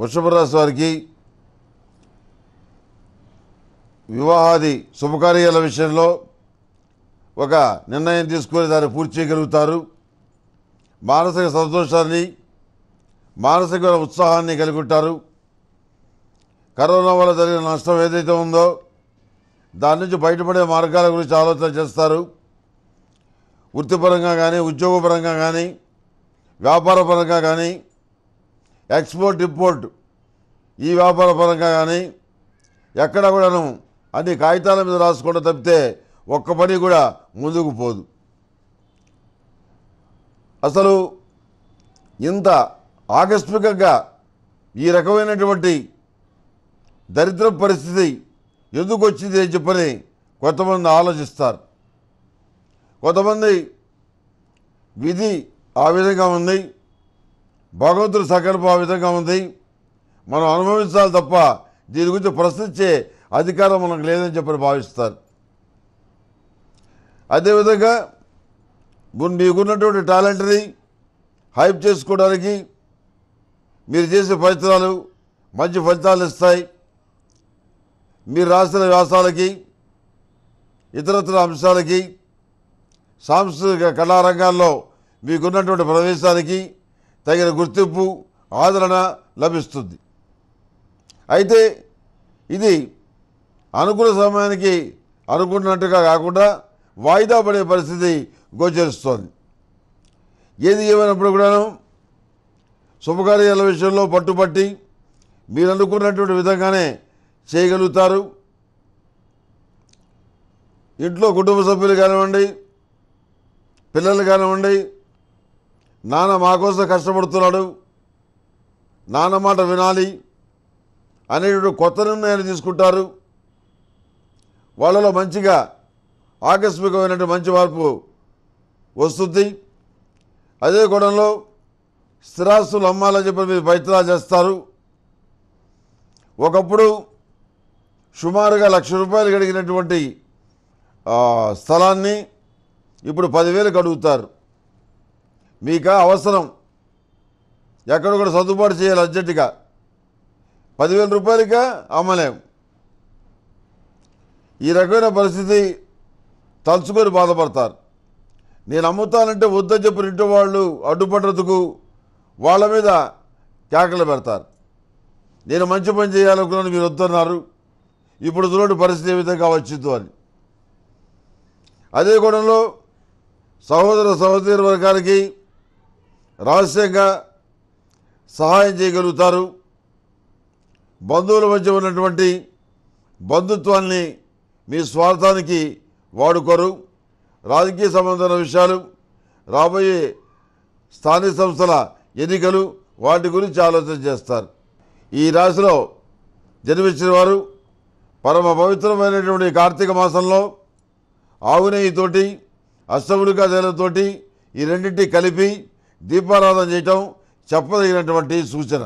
వృషభ రాశి వారికి వివాహాది శుభకార్యాల విషయంలో ఒక నిర్ణయం తీసుకొని దాన్ని పూర్తి చేయగలుగుతారు మానసిక సంతోషాన్ని మానసిక ఉత్సాహాన్ని కలిగి ఉంటారు కరోనా వల్ల జరిగిన నష్టం ఏదైతే ఉందో దాని నుంచి బయటపడే మార్గాల గురించి ఆలోచన చేస్తారు వృత్తిపరంగా కానీ ఉద్యోగపరంగా కానీ వ్యాపారపరంగా కానీ ఎక్స్పోర్ట్ ఇంపోర్ట్ ఈ వ్యాపార పరంగా కానీ ఎక్కడ కూడాను అన్ని కాగితాల మీద రాసుకుంటూ తప్పితే ఒక్క పని కూడా ముందుకు పోదు అసలు ఇంత ఆకస్మికంగా ఈ రకమైనటువంటి దరిద్ర పరిస్థితి ఎందుకు వచ్చింది అని చెప్పని కొంతమంది ఆలోచిస్తారు కొంతమంది విధి ఆ విధంగా ఉంది భగవంతుడు ఆ విధంగా ఉంది మనం అనుభవించాలి తప్ప దీని గురించి ప్రశ్నించే అధికారం మనకు లేదని చెప్పని భావిస్తారు అదేవిధంగా ఉన్నటువంటి టాలెంట్ని హైప్ చేసుకోవడానికి మీరు చేసే ఫలితాలు మంచి ఫలితాలు ఇస్తాయి మీరు రాసిన వ్యాసాలకి ఇతరత్ర అంశాలకి సాంస్కృతిక కళారంగాల్లో మీకున్నటువంటి ప్రవేశానికి తగిన గుర్తింపు ఆదరణ లభిస్తుంది అయితే ఇది అనుకున్న సమయానికి అనుకున్నట్టుగా కాకుండా వాయిదా పడే పరిస్థితి గోచరిస్తోంది ఏది ఏమైనప్పుడు కూడాను శుభకార్యాల విషయంలో పట్టుపట్టి మీరు అనుకున్నటువంటి విధంగానే చేయగలుగుతారు ఇంట్లో కుటుంబ సభ్యులు కానివ్వండి పిల్లలు కానివ్వండి నాన్న మా కోసం కష్టపడుతున్నాడు నాన్న మాట వినాలి అనేటువంటి కొత్త నిర్ణయాలు తీసుకుంటారు వాళ్ళలో మంచిగా ఆకస్మికమైనటువంటి మంచి మార్పు వస్తుంది అదే కోణంలో స్థిరాస్తులు అమ్మాలని చెప్పి మీరు ప్రయత్నాలు చేస్తారు ఒకప్పుడు సుమారుగా లక్ష రూపాయలు గడిగినటువంటి స్థలాన్ని ఇప్పుడు పదివేలు కడుగుతారు మీకు అవసరం ఎక్కడ కూడా సర్దుబాటు చేయాలి అర్జెంటుగా పదివేల రూపాయలుగా అమ్మలేము ఈ రకమైన పరిస్థితి తలుచుకొని బాధపడతారు నేను అమ్ముతానంటే వద్దని చెప్పి ఇంటి వాళ్ళు అడ్డుపడ్డదుకు వాళ్ళ మీద కేకలు పెడతారు నేను మంచి పని చేయాలనుకున్నాను మీరు వద్దన్నారు ఇప్పుడు చూడండి పరిస్థితి ఏ విధంగా వచ్చిందో అని అదే కోణంలో సహోదర సహోదరి వర్గాలకి రహస్యంగా సహాయం చేయగలుగుతారు బంధువుల మధ్య ఉన్నటువంటి బంధుత్వాన్ని మీ స్వార్థానికి వాడుకోరు రాజకీయ సంబంధమైన విషయాలు రాబోయే స్థానిక సంస్థల ఎన్నికలు వాటి గురించి ఆలోచన చేస్తారు ఈ రాశిలో జన్మించిన వారు పరమ పవిత్రమైనటువంటి కార్తీక మాసంలో ఆవునేయితోటి అష్టములుగా జలంతోటి ఈ రెండింటి కలిపి దీపారాధన చేయటం చెప్పదగినటువంటి సూచన